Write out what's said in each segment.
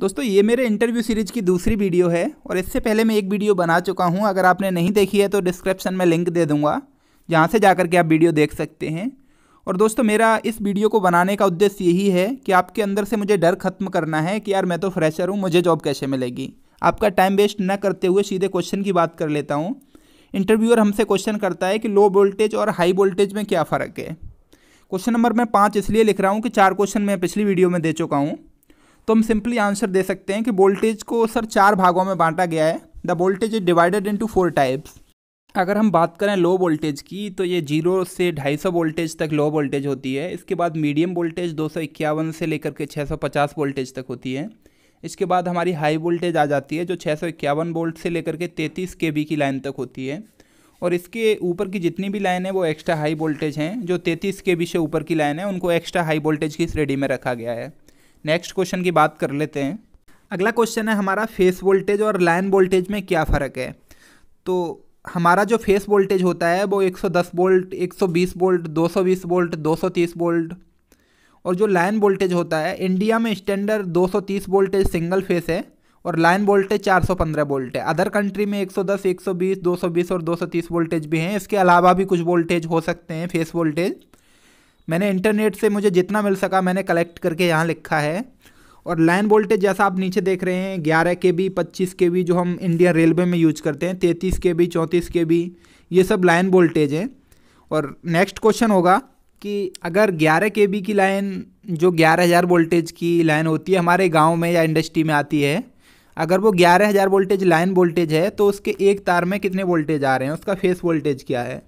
दोस्तों ये मेरे इंटरव्यू सीरीज की दूसरी वीडियो है और इससे पहले मैं एक वीडियो बना चुका हूँ अगर आपने नहीं देखी है तो डिस्क्रिप्शन में लिंक दे दूँगा जहाँ से जा के आप वीडियो देख सकते हैं और दोस्तों मेरा इस वीडियो को बनाने का उद्देश्य यही है कि आपके अंदर से मुझे डर खत्म करना है कि यार मैं तो फ्रेशर हूँ मुझे जॉब कैसे मिलेगी आपका टाइम वेस्ट न करते हुए सीधे क्वेश्चन की बात कर लेता हूँ इंटरव्यूअर हमसे क्वेश्चन करता है कि लो वोल्टेज और हाई वोल्टेज में क्या फ़र्क है क्वेश्चन नंबर मैं पाँच इसलिए लिख रहा हूँ कि चार क्वेश्चन मैं पिछली वीडियो में दे चुका हूँ तो हम सिंपली आंसर दे सकते हैं कि वोल्टेज को सर चार भागों में बांटा गया है the voltage is divided into four types अगर हम बात करें लो वोल्टेज की तो ये जीरो से ढाई सौ वोल्टेज तक लो वोल्टेज होती है इसके बाद मीडियम वोल्टेज दो सौ इक्यावन से लेकर के छः सौ पचास वोल्टेज तक होती है इसके बाद हमारी हाई वोल्टेज आ जाती है जो छः सौ इक्यावन वोल्ट से लेकर के तैंतीस के की लाइन तक होती है और इसके ऊपर की जितनी भी लाइन है वो एक्स्ट्रा हाई वोल्टेज हैं जो तैंतीस के से ऊपर की लाइन है उनको एक्स्ट्रा हाई वोल्टेज की श्रेणी में रखा गया है नेक्स्ट क्वेश्चन की बात कर लेते हैं अगला क्वेश्चन है हमारा फेस वोल्टेज और लाइन वोल्टेज में क्या फ़र्क है तो हमारा जो फेस वोल्टेज होता है वो 110 वोल्ट 120 वोल्ट 220 वोल्ट 230 वोल्ट और जो लाइन वोल्टेज होता है इंडिया में स्टैंडर्ड 230 वोल्टेज सिंगल फेस है और लाइन वोल्टेज 415 वोल्ट है अदर कंट्री में 110, 120, 220 और 230 वोल्टेज भी हैं इसके अलावा भी कुछ वोल्टेज हो सकते हैं फेस वोल्टेज मैंने इंटरनेट से मुझे जितना मिल सका मैंने कलेक्ट करके यहाँ लिखा है और लाइन वोल्टेज जैसा आप नीचे देख रहे हैं ग्यारह के बी पच्चीस के बी जो हम इंडियन रेलवे में यूज करते हैं तैंतीस के बी चौंतीस के बी ये सब लाइन वोल्टेज हैं और नेक्स्ट क्वेश्चन होगा कि अगर ग्यारह के बी की लाइन जो ग्यारह हज़ार वोल्टेज की लाइन होती है हमारे गाँव में या इंडस्ट्री में आती है अगर वो ग्यारह हज़ार वोल्टेज लाइन वोल्टेज है तो उसके एक तार में कितने वोल्टेज आ रहे हैं उसका फेस वोल्टेज क्या है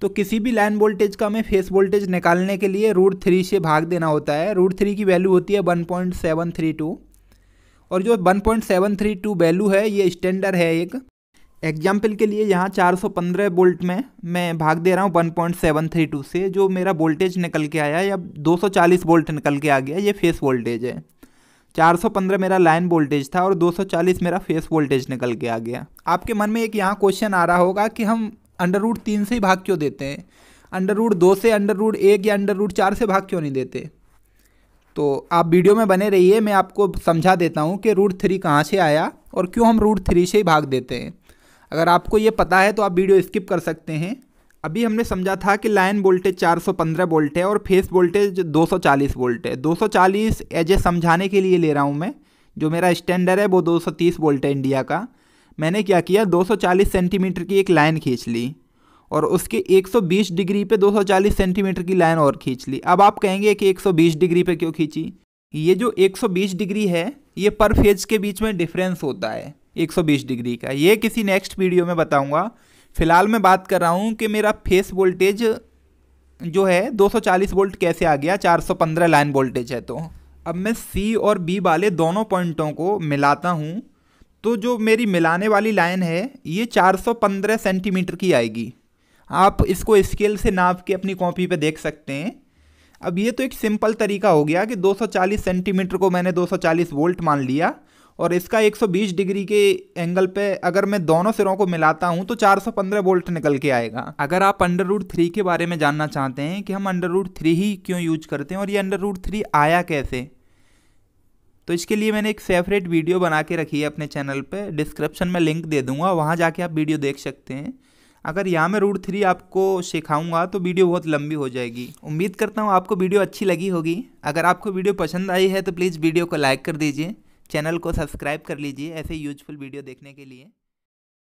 तो किसी भी लाइन वोल्टेज का हमें फेस वोल्टेज निकालने के लिए रूट थ्री से भाग देना होता है रूट थ्री की वैल्यू होती है one point seven three two और जो one point seven three two value है ये स्टैंडर्ड है एक एग्जाम्पल के लिए यहाँ चार सौ पंद्रह वोल्ट में मैं भाग दे रहा हूँ one point seven three two से जो मेरा वोल्टेज निकल के आया या दो सौ चालीस वोल्ट निकल के आ गया ये फेस वोल्टेज है चार सौ पंद्रह मेरा लाइन वोल्टेज था और दो सौ चालीस मेरा फेस वोल्टेज निकल के आ गया आपके मन में एक यहाँ क्वेश्चन आ रहा होगा कि हम अंडर रूट तीन से ही भाग क्यों देते हैं अंडर रूट दो से अंडर रूट एक या अंडर रूट चार से भाग क्यों नहीं देते तो आप वीडियो में बने रहिए मैं आपको समझा देता हूँ कि रूट थ्री कहाँ से आया और क्यों हम रूट थ्री से ही भाग देते हैं अगर आपको ये पता है तो आप वीडियो स्किप कर सकते हैं अभी हमने समझा था कि लाइन वोल्टेज 415 वोल्ट है और फेस वोल्टेज 240 वोल्ट है 240 एज ए समझाने के लिए ले रहा हूँ मैं जो मेरा स्टैंडर्ड है वो 230 वोल्ट है इंडिया का मैंने क्या किया 240 सेंटीमीटर की एक लाइन खींच ली और उसके 120 डिग्री पे 240 सेंटीमीटर की लाइन और खींच ली अब आप कहेंगे कि 120 डिग्री पे क्यों खींची ये जो 120 डिग्री है ये पर फेज के बीच में डिफरेंस होता है 120 डिग्री का ये किसी नेक्स्ट वीडियो में बताऊंगा फिलहाल मैं बात कर रहा हूँ कि मेरा फेस वोल्टेज जो है 240 वोल्ट कैसे आ गया 415 लाइन वोल्टेज है तो अब मैं सी और बी वाले दोनों पॉइंटों को मिलाता हूँ तो जो मेरी मिलाने वाली लाइन है ये 415 सेंटीमीटर की आएगी आप इसको स्केल से नाप के अपनी कॉपी पे देख सकते हैं अब ये तो एक सिंपल तरीका हो गया कि 240 सेंटीमीटर को मैंने 240 वोल्ट मान लिया और इसका 120 डिग्री के एंगल पे अगर मैं दोनों सिरों को मिलाता हूँ तो 415 वोल्ट निकल के आएगा अगर आप अंडर रूट थ्री के बारे में जानना चाहते हैं कि हम अंडर रूट थ्री ही क्यों यूज करते हैं और ये अंडर रूट थ्री आया कैसे तो इसके लिए मैंने एक सेपरेट वीडियो बना के रखी है अपने चैनल पे डिस्क्रिप्शन में लिंक दे दूंगा वहाँ जाके आप वीडियो देख सकते हैं अगर यहाँ मैं रूट थ्री आपको सिखाऊंगा तो वीडियो बहुत लंबी हो जाएगी उम्मीद करता हूँ आपको वीडियो अच्छी लगी होगी अगर आपको वीडियो पसंद आई है तो प्लीज़ वीडियो को लाइक कर दीजिए चैनल को सब्सक्राइब कर लीजिए ऐसे यूजफुल वीडियो देखने के लिए